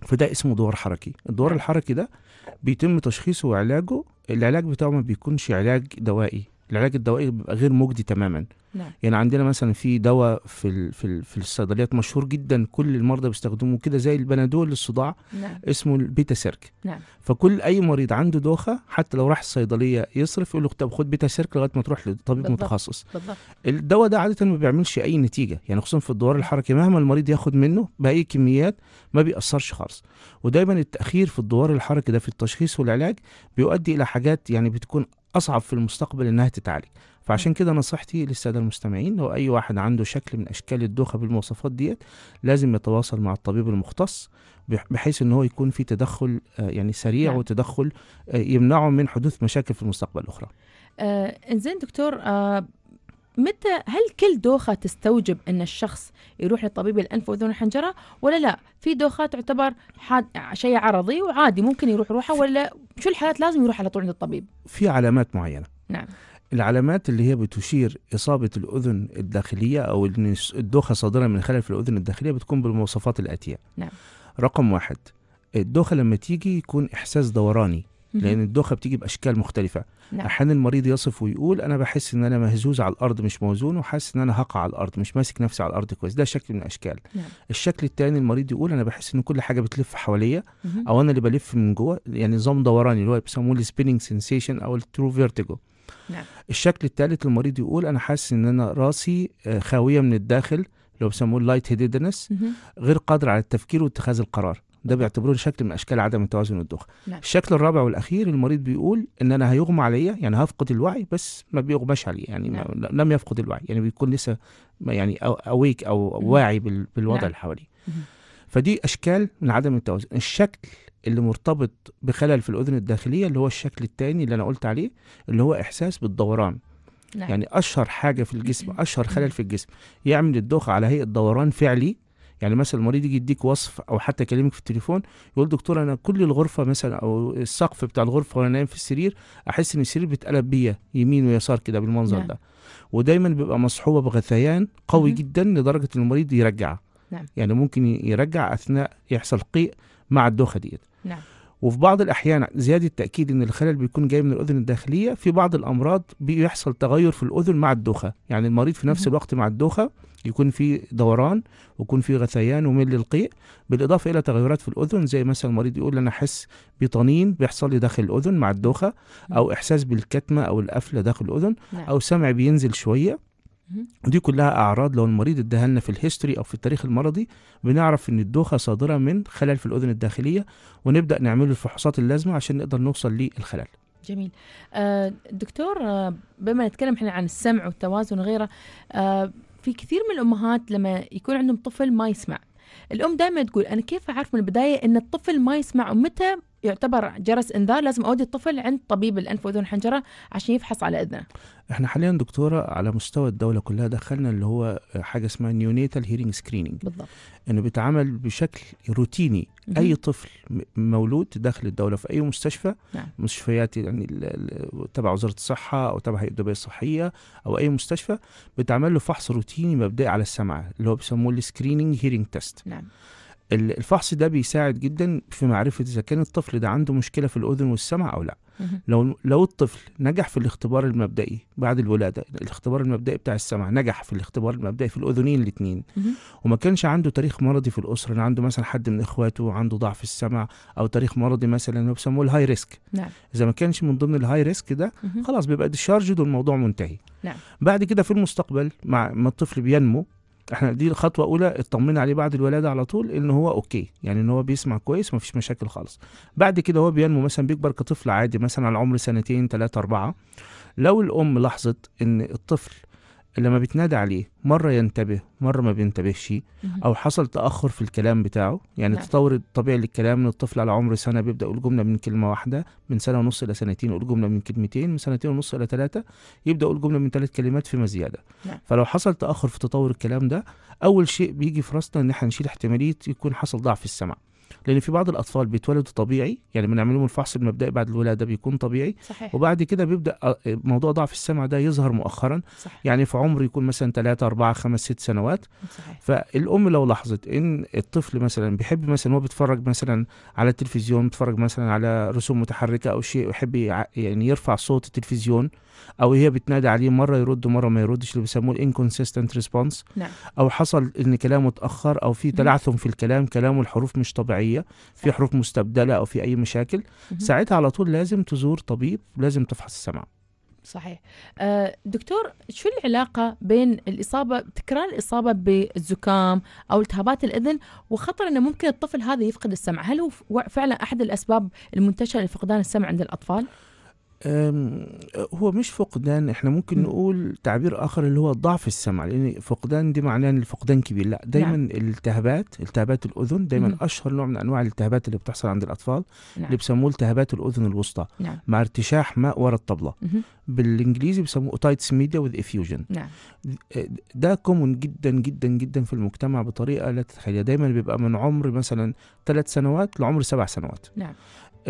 فده اسمه دوار حركي الدوار نعم. الحركي ده بيتم تشخيصه وعلاجه العلاج بتاعه ما بيكونش علاج دوائي العلاج الدوائي بيبقى غير مجدي تماما نعم. يعني عندنا مثلا في دواء في الـ في, الـ في الصيدليات مشهور جدا كل المرضى بيستخدموه كده زي البنادول للصداع نعم. اسمه البيتا سيرك نعم. فكل اي مريض عنده دوخه حتى لو راح الصيدليه يصرف يقول له طب خد بيتا سيرك لغايه ما تروح لطبيب متخصص بالضبط. الدواء ده عاده ما بيعملش اي نتيجه يعني خصوصا في الدوار الحركي مهما المريض ياخد منه باي كميات ما بيأثرش خالص ودايما التاخير في الدوار الحركي ده في التشخيص والعلاج بيؤدي الى حاجات يعني بتكون اصعب في المستقبل انها تتعالج فعشان كده نصيحتي للساده المستمعين لو اي واحد عنده شكل من اشكال الدوخه بالمواصفات ديت لازم يتواصل مع الطبيب المختص بحيث ان هو يكون في تدخل آه، يعني سريع نعم. وتدخل آه، يمنعه من حدوث مشاكل في المستقبل الاخرى آه، زين دكتور آه متى هل كل دوخة تستوجب أن الشخص يروح لطبيب الأنف وأذن الحنجرة ولا لا في دوخه تعتبر حاد شيء عرضي وعادي ممكن يروح روحه ولا شو الحالات لازم يروح على طول عند الطبيب في علامات معينة نعم العلامات اللي هي بتشير إصابة الأذن الداخلية أو الدوخة صادرة من خلل في الأذن الداخلية بتكون بالمواصفات الآتية نعم رقم واحد الدوخة لما تيجي يكون إحساس دوراني لان الدوخه بتيجي باشكال مختلفه نعم. احيانا المريض يصف ويقول انا بحس ان انا مهزوز على الارض مش موزون وحاسس ان انا هقع على الارض مش ماسك نفسي على الارض كويس ده شكل من الاشكال نعم. الشكل الثاني المريض يقول انا بحس ان كل حاجه بتلف حواليا او انا اللي بلف من جوه يعني نظام دوراني اللي هو بيسموه السبيننج سنسيشن او الترو فيرتيجو نعم. الشكل الثالث المريض يقول انا حاسس ان انا راسي آه، خاويه من الداخل اللي هو بيسموه اللايت هيدنس غير قادر على التفكير واتخاذ القرار ده بيعتبروه شكل من اشكال عدم التوازن والدوخة نعم. الشكل الرابع والاخير المريض بيقول ان انا هيغمى عليا يعني هفقد الوعي بس ما بيغمش عليه يعني نعم. ما لم يفقد الوعي يعني بيكون لسه يعني اويك او, أو نعم. واعي بالوضع نعم. اللي حواليه فدي اشكال من عدم التوازن الشكل اللي مرتبط بخلل في الاذن الداخليه اللي هو الشكل الثاني اللي انا قلت عليه اللي هو احساس بالدوران نعم. يعني اشهر حاجه في الجسم نعم. اشهر خلل في الجسم يعمل الدوخه على هيئه دوران فعلي يعني مثلا المريض يجي يديك وصف او حتى يكلمك في التليفون يقول دكتور انا كل الغرفه مثلا او السقف بتاع الغرفه وانا نايم في السرير احس ان السرير بيتقلب بيا يمين ويسار كده بالمنظر نعم. ده ودايما بيبقى مصحوبه بغثيان قوي جدا لدرجه ان المريض يرجع نعم. يعني ممكن يرجع اثناء يحصل قيء مع الدوخه ديت نعم وفي بعض الأحيان زيادة تأكيد إن الخلل بيكون جاي من الأذن الداخلية في بعض الأمراض بيحصل تغير في الأذن مع الدوخة يعني المريض في نفس الوقت مع الدوخة يكون في دوران ويكون في غثيان ومل القيء بالإضافة إلى تغيرات في الأذن زي مثلا المريض يقول أنا أحس بطنين بيحصل لي داخل الأذن مع الدوخة أو إحساس بالكتمة أو القفلة داخل الأذن نعم. أو سمع بينزل شوية دي كلها اعراض لو المريض اداها لنا في الهيستوري او في التاريخ المرضي بنعرف ان الدوخه صادره من خلل في الاذن الداخليه ونبدا نعمل الفحوصات اللازمه عشان نقدر نوصل للخلل جميل آه، دكتور آه، بما نتكلم احنا عن السمع والتوازن وغيره آه، في كثير من الامهات لما يكون عندهم طفل ما يسمع الام دائما تقول انا كيف اعرف من البدايه ان الطفل ما يسمع ومتى يعتبر جرس انذار لازم اودي الطفل عند طبيب الانف واذن الحنجره عشان يفحص على اذنه. احنا حاليا دكتوره على مستوى الدوله كلها دخلنا اللي هو حاجه اسمها نيونيتال هيرنج سكريننج. بالضبط. انه بيتعمل بشكل روتيني م اي طفل مولود داخل الدوله في اي مستشفى نعم. مستشفيات يعني تبع وزاره الصحه او تبع هيئه دبي الصحيه او اي مستشفى بيتعمل له فحص روتيني مبدئي على السمع اللي هو بيسموه السكريننج هيرنج تيست. نعم. الفحص ده بيساعد جدا في معرفة إذا كان الطفل ده عنده مشكلة في الأذن والسمع أو لا لو لو الطفل نجح في الاختبار المبدئي بعد الولادة الاختبار المبدئي بتاع السمع نجح في الاختبار المبدئي في الأذنين الاثنين وما كانش عنده تاريخ مرضي في الأسرة أنا عنده مثلا حد من إخواته عنده ضعف السمع أو تاريخ مرضي مثلا هو بيسموه الهاي ريسك نعم. إذا ما كانش من ضمن الهاي ريسك ده خلاص بيبقى ديشارجد والموضوع منتهي نعم. بعد كده في المستقبل مع ما الطفل بينمو احنا دي الخطوه الاولى اطمنا عليه بعد الولاده على طول ان هو اوكي يعني ان هو بيسمع كويس مفيش مشاكل خالص بعد كده هو بينمو مثلا بيكبر كطفل عادي مثلا على عمر سنتين ثلاثة أربعة لو الأم لاحظت إن الطفل لما بتنادى عليه مرة ينتبه مرة ما بينتبهش أو حصل تأخر في الكلام بتاعه يعني نعم. التطور الطبيعي للكلام من الطفل على عمر سنة بيبدأ يقول جملة من كلمة واحدة من سنة ونص إلى سنتين يقول جملة من كلمتين من سنتين ونص إلى ثلاثة يبدأ يقول جملة من ثلاث كلمات فيما زيادة نعم. فلو حصل تأخر في تطور الكلام ده أول شيء بيجي في راسنا إن احنا نشيل احتمالية يكون حصل ضعف السمع لان في بعض الاطفال بيتولدوا طبيعي يعني بنعمل لهم الفحص المبدئي بعد الولاده بيكون طبيعي صحيح. وبعد كده بيبدا آه، موضوع ضعف السمع ده يظهر مؤخرا صحيح. يعني في عمر يكون مثلا 3 4 5 6 سنوات صحيح. فالام لو لاحظت ان الطفل مثلا بيحب مثلا هو بيتفرج مثلا على التلفزيون بيتفرج مثلا على رسوم متحركه او شيء ويحب يعني يرفع صوت التلفزيون او هي بتنادي عليه مره يرد ومره ما يردش اللي بيسموه الانكونسيستنت ريسبونس نعم. او حصل ان كلامه اتاخر او في تلعثم في الكلام كلامه الحروف مش طبيعي طبيعيه في حروف مستبدله او في اي مشاكل ساعتها على طول لازم تزور طبيب لازم تفحص السمع صحيح آه، دكتور شو العلاقة بين الإصابة تكرار الإصابة بالزكام أو التهابات الأذن وخطر أنه ممكن الطفل هذا يفقد السمع هل هو فعلا أحد الأسباب المنتشرة لفقدان السمع عند الأطفال؟ هو مش فقدان احنا ممكن نقول تعبير اخر اللي هو ضعف السمع لان فقدان دي معناه ان الفقدان كبير لا نعم. دايما نعم. الالتهابات التهابات الاذن دايما مم. اشهر نوع من انواع الالتهابات اللي بتحصل عند الاطفال نعم. اللي بيسموه التهابات الاذن الوسطى نعم. مع ارتشاح ماء ورا الطبله مم. بالانجليزي بيسموه اوتايتس ميديا وذ افيوجن ده كومون جدا جدا جدا في المجتمع بطريقه لا تتخيلها دايما بيبقى من عمر مثلا ثلاث سنوات لعمر سبع سنوات نعم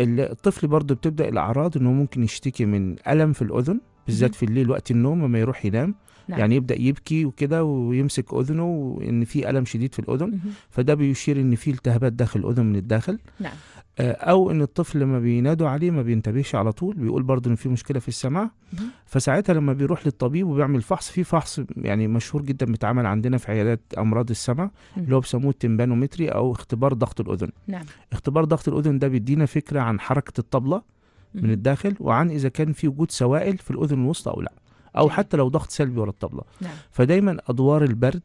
الطفل برضه بتبدا الاعراض انه ممكن يشتكي من الم في الاذن بالذات في الليل وقت النوم لما يروح ينام نعم. يعني يبدا يبكي وكده ويمسك اذنه وان في الم شديد في الاذن مم. فده بيشير ان في التهابات داخل الاذن من الداخل نعم. آه، او ان الطفل ما بينادوا عليه ما بينتبهش على طول بيقول برضه ان في مشكله في السمع فساعتها لما بيروح للطبيب وبيعمل فحص في فحص يعني مشهور جدا بيتعمل عندنا في عيادات امراض السمع اللي هو بيسموه التمبانومتري او اختبار ضغط الاذن نعم. اختبار ضغط الاذن ده بيدينا فكره عن حركه الطبله من الداخل وعن اذا كان في وجود سوائل في الاذن الوسطى او لا او حتى لو ضغط سلبي ورا الطبله نعم. فدايما ادوار البرد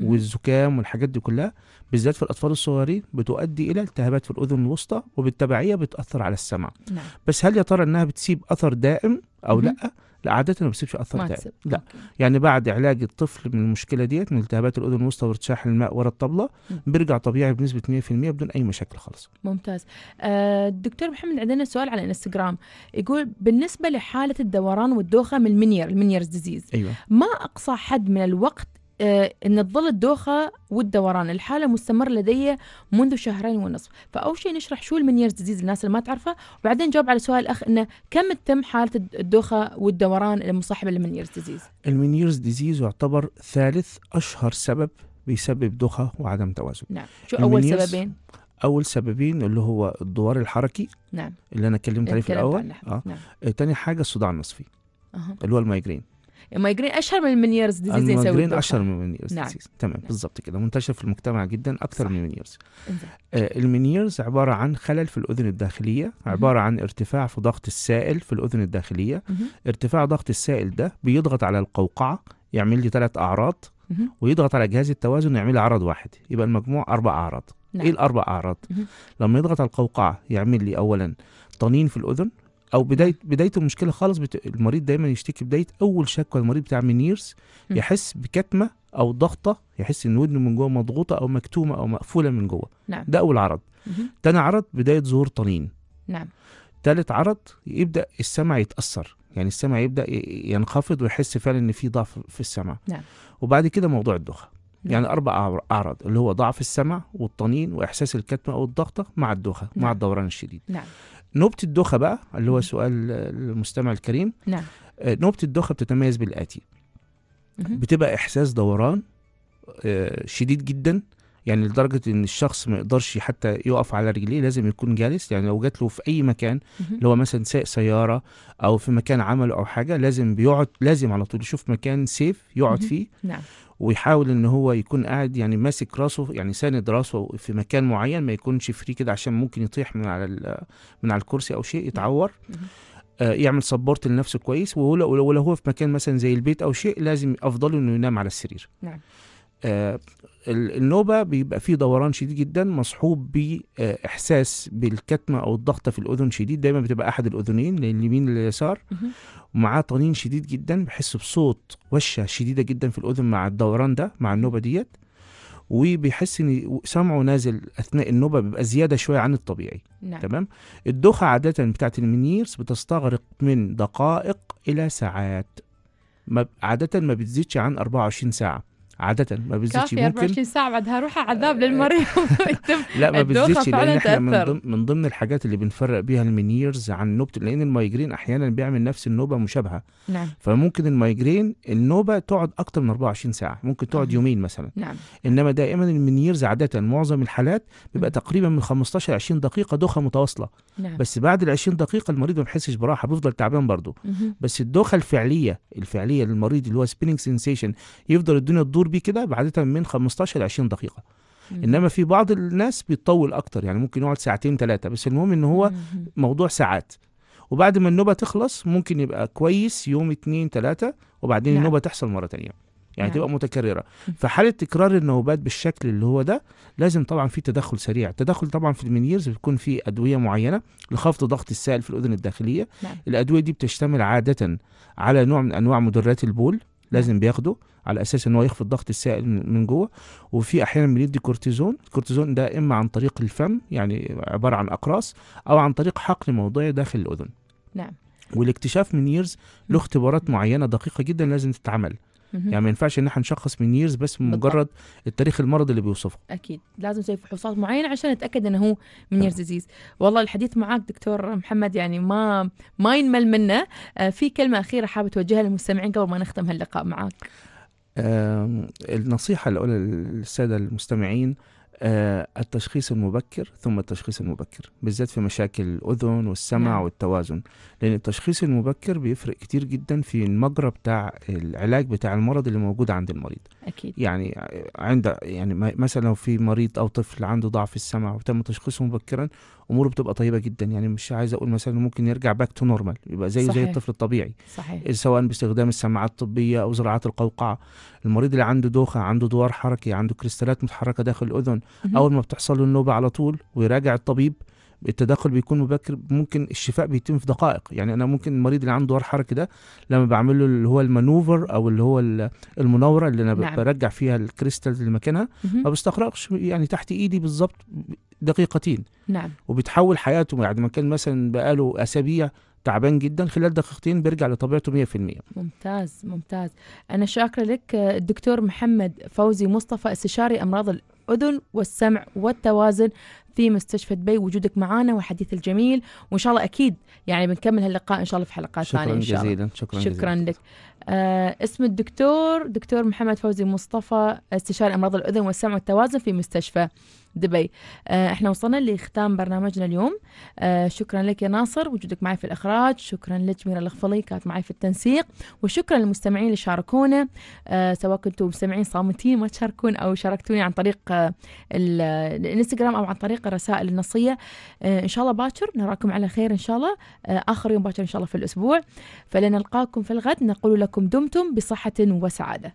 والزكام والحاجات دي كلها بالذات في الأطفال الصغيرين بتؤدي إلى التهابات في الأذن الوسطى وبالتبعية بتأثر على السمع نعم. بس هل يا ترى إنها بتسيب أثر دائم أو لا؟ لا عادة ما بتسيبش أثر دائم لا يعني بعد علاج الطفل من المشكلة ديت من التهابات الأذن الوسطى وارتشاح الماء ورا الطبلة بيرجع طبيعي بنسبة 100% بدون أي مشاكل خالص ممتاز آه الدكتور محمد عندنا سؤال على انستغرام يقول بالنسبة لحالة الدوران والدوخة من المنير المنيرز ديزيز أيوة. ما أقصى حد من الوقت آه، ان تظل الدوخه والدوران الحاله مستمر لدي منذ شهرين ونصف فاول شيء نشرح شو المنيرز ديزيز للناس اللي ما تعرفها وبعدين نجاوب على سؤال الاخ انه كم تتم حاله الدوخه والدوران المصاحبه للمنيرز ديزيز المنيرز ديزيز يعتبر ثالث اشهر سبب بيسبب دوخه وعدم توازن نعم شو اول سببين اول سببين اللي هو الدوار الحركي نعم اللي انا اتكلمت عليه في الاول اه نعم. تاني حاجه الصداع النصفي أه. اللي هو المايجرين المايجرين اشهر من المنيرز ديزيز المايجرين اشهر من المنيرز نعم. تمام نعم. بالظبط كده منتشر في المجتمع جدا اكثر صح. من المنيرز آه المنيرز عباره عن خلل في الاذن الداخليه عباره عن ارتفاع في ضغط السائل في الاذن الداخليه ارتفاع ضغط السائل ده بيضغط على القوقعه يعمل لي ثلاث اعراض ويضغط على جهاز التوازن يعمل لي عرض واحد يبقى المجموع اربع اعراض إيه نعم. ايه الاربع اعراض لما يضغط على القوقعه يعمل لي اولا طنين في الاذن او بدايه بدايه المشكله خالص بت... المريض دايما يشتكي بدايه اول شكوى المريض بتاع منيرز يحس بكتمه او ضغطه يحس ان ودنه من جوه مضغوطه او مكتومه او مقفوله من جوه نعم. ده اول عرض مم. تاني عرض بدايه ظهور طنين نعم تالت عرض يبدا السمع يتاثر يعني السمع يبدا ينخفض ويحس فعلا ان في ضعف في السمع نعم. وبعد كده موضوع الدوخه نعم. يعني اربع اعراض اللي هو ضعف السمع والطنين واحساس الكتمه او الضغطه مع الدوخه نعم. مع الدوران الشديد نعم. نوبة الدوخة بقى اللي هو سؤال المستمع الكريم نعم آه، نوبة الدوخة بتتميز بالآتي بتبقى إحساس دوران آه، شديد جدا يعني لدرجه ان الشخص ما يقدرش حتى يقف على رجليه لازم يكون جالس يعني لو جات له في اي مكان اللي هو مثلا سائق سياره او في مكان عمل او حاجه لازم بيقعد لازم على طول يشوف مكان سيف يقعد فيه نعم ويحاول ان هو يكون قاعد يعني ماسك راسه يعني ساند راسه في مكان معين ما يكونش فري كده عشان ممكن يطيح من على من على الكرسي او شيء يتعور آه يعمل سبورت لنفسه كويس ولو هو في مكان مثلا زي البيت او شيء لازم افضل انه ينام على السرير نعم آه، النوبة بيبقى فيه دوران شديد جدا مصحوب بإحساس بالكتمة أو الضغطة في الأذن شديد دايما بتبقى أحد الأذنين لليمين لليسار ومعاه طنين شديد جدا بيحس بصوت وشة شديدة جدا في الأذن مع الدوران ده مع النوبة ديت وبيحس ان سمعه نازل اثناء النوبه بيبقى زياده شويه عن الطبيعي نعم. تمام الدوخه عاده بتاعه المنيرز بتستغرق من دقائق الى ساعات ما عاده ما بتزيدش عن 24 ساعه عادة ما بتزيدش كافي 24 ساعة بعدها روح عذاب للمريض لا ما بتزيدش لأن احنا من ضمن, من ضمن الحاجات اللي بنفرق بيها المينيرز عن نوبة لأن المايجرين أحيانا بيعمل نفس النوبة مشابهة نعم فممكن المايجرين النوبة تقعد أكتر من 24 ساعة ممكن تقعد نعم. يومين مثلا نعم إنما دائما المينيرز عادة معظم الحالات بيبقى نعم. تقريبا من 15 ل 20 دقيقة دوخة متواصلة نعم. بس بعد ال 20 دقيقة المريض ما بيحسش براحة بيفضل تعبان برضه بس الدوخة الفعلية الفعلية للمريض اللي هو سبيننج سنسيشن يفضل الدنيا تدور بتدور بيه كده عاده من 15 ل 20 دقيقه مم. انما في بعض الناس بيطول اكتر يعني ممكن يقعد ساعتين ثلاثه بس المهم ان هو مم. موضوع ساعات وبعد ما النوبه تخلص ممكن يبقى كويس يوم اثنين ثلاثه وبعدين نعم. النوبه تحصل مره ثانيه يعني نعم. تبقى متكرره فحاله تكرار النوبات بالشكل اللي هو ده لازم طبعا في تدخل سريع التدخل طبعا في المنيرز بيكون في ادويه معينه لخفض ضغط السائل في الاذن الداخليه نعم. الادويه دي بتشتمل عاده على نوع من انواع مدرات البول لازم بياخده على اساس ان هو يخفض ضغط السائل من جوه وفي احيانا بندي كورتيزون الكورتيزون ده اما عن طريق الفم يعني عباره عن اقراص او عن طريق حقن موضعي داخل الاذن نعم والاكتشاف من ييرز له اختبارات معينه دقيقه جدا لازم تتعمل يعني ما ينفعش ان احنا نشخص من ييرز بس من مجرد التاريخ المرضي اللي بيوصفه اكيد لازم نسوي فحوصات معينه عشان نتاكد انه هو من ييرز ديزيز والله الحديث معاك دكتور محمد يعني ما ما ينمل منه آه في كلمه اخيره حابه توجهها للمستمعين قبل ما نختم هاللقاء معاك آه النصيحه اللي اقولها للساده المستمعين آه آه، التشخيص المبكر ثم التشخيص المبكر بالذات في مشاكل الأذن والسمع نعم. والتوازن لأن التشخيص المبكر بيفرق كتير جدا في المجرى بتاع العلاج بتاع المرض اللي موجود عند المريض أكيد يعني عند يعني مثلا لو في مريض أو طفل عنده ضعف السمع وتم تشخيصه مبكرا اموره بتبقى طيبه جدا يعني مش عايز اقول مثلا ممكن يرجع باك تو نورمال يبقى زيه زي الطفل الطبيعي صحيح. إيه، سواء باستخدام السماعات الطبيه او زراعات القوقعه المريض اللي عنده دوخه عنده دوار حركي عنده كريستالات متحركه داخل الاذن اول ما بتحصل له النوبه على طول ويراجع الطبيب التدخل بيكون مبكر ممكن الشفاء بيتم في دقائق يعني انا ممكن المريض اللي عنده دوار حركي ده لما بعمل له اللي هو المانوفر او اللي هو المناوره اللي انا نعم. برجع فيها الكريستال لمكانها ما بستغرقش يعني تحت ايدي بالظبط دقيقتين نعم وبتحول حياته بعد ما كان مثلا بقاله اسابيع تعبان جدا خلال دقيقتين بيرجع لطبيعته 100% ممتاز ممتاز انا شاكره لك آه، الدكتور محمد فوزي مصطفى استشاري امراض الأذن والسمع والتوازن في مستشفى دبي وجودك معنا والحديث الجميل وإن شاء الله أكيد يعني بنكمل هاللقاء إن شاء الله في حلقات ثانية إن شاء الله جزيلا شكرا, شكرا جزيلا شكرا لك آه اسم الدكتور دكتور محمد فوزي مصطفى استشاري أمراض الأذن والسمع والتوازن في مستشفى دبي آه، احنا وصلنا لختام برنامجنا اليوم آه، شكرا لك يا ناصر وجودك معي في الاخراج شكرا لك ميرا الغفلي كانت معي في التنسيق وشكرا للمستمعين اللي شاركونا آه، سواء كنتوا مستمعين صامتين ما تشاركون او شاركتوني عن طريق الانستغرام او عن طريق الرسائل النصيه ان شاء الله باكر نراكم على خير ان شاء الله اخر يوم باكر ان شاء الله في الاسبوع فلنلقاكم في الغد نقول لكم دمتم بصحه وسعاده